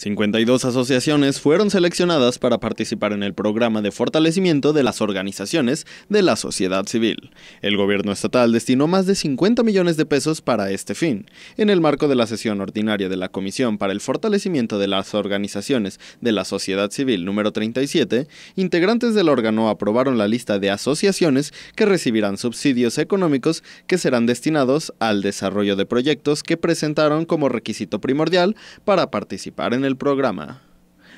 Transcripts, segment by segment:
52 asociaciones fueron seleccionadas para participar en el programa de fortalecimiento de las organizaciones de la sociedad civil. El gobierno estatal destinó más de 50 millones de pesos para este fin. En el marco de la sesión ordinaria de la Comisión para el Fortalecimiento de las Organizaciones de la Sociedad Civil número 37, integrantes del órgano aprobaron la lista de asociaciones que recibirán subsidios económicos que serán destinados al desarrollo de proyectos que presentaron como requisito primordial para participar en el programa.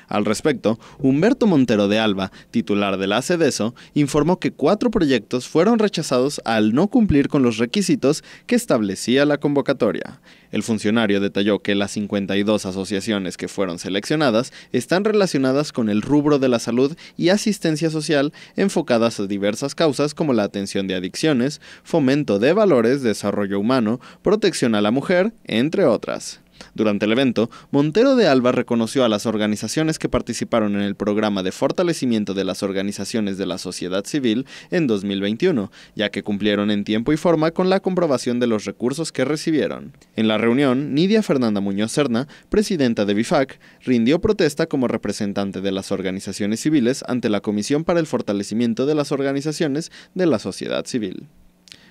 Al respecto, Humberto Montero de Alba, titular de la ACDESO, informó que cuatro proyectos fueron rechazados al no cumplir con los requisitos que establecía la convocatoria. El funcionario detalló que las 52 asociaciones que fueron seleccionadas están relacionadas con el rubro de la salud y asistencia social enfocadas a diversas causas como la atención de adicciones, fomento de valores, desarrollo humano, protección a la mujer, entre otras. Durante el evento, Montero de Alba reconoció a las organizaciones que participaron en el programa de fortalecimiento de las organizaciones de la sociedad civil en 2021, ya que cumplieron en tiempo y forma con la comprobación de los recursos que recibieron. En la reunión, Nidia Fernanda Muñoz Cerna, presidenta de BIFAC, rindió protesta como representante de las organizaciones civiles ante la Comisión para el Fortalecimiento de las Organizaciones de la Sociedad Civil.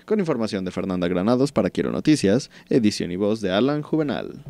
Con información de Fernanda Granados para Quiero Noticias, edición y voz de Alan Juvenal.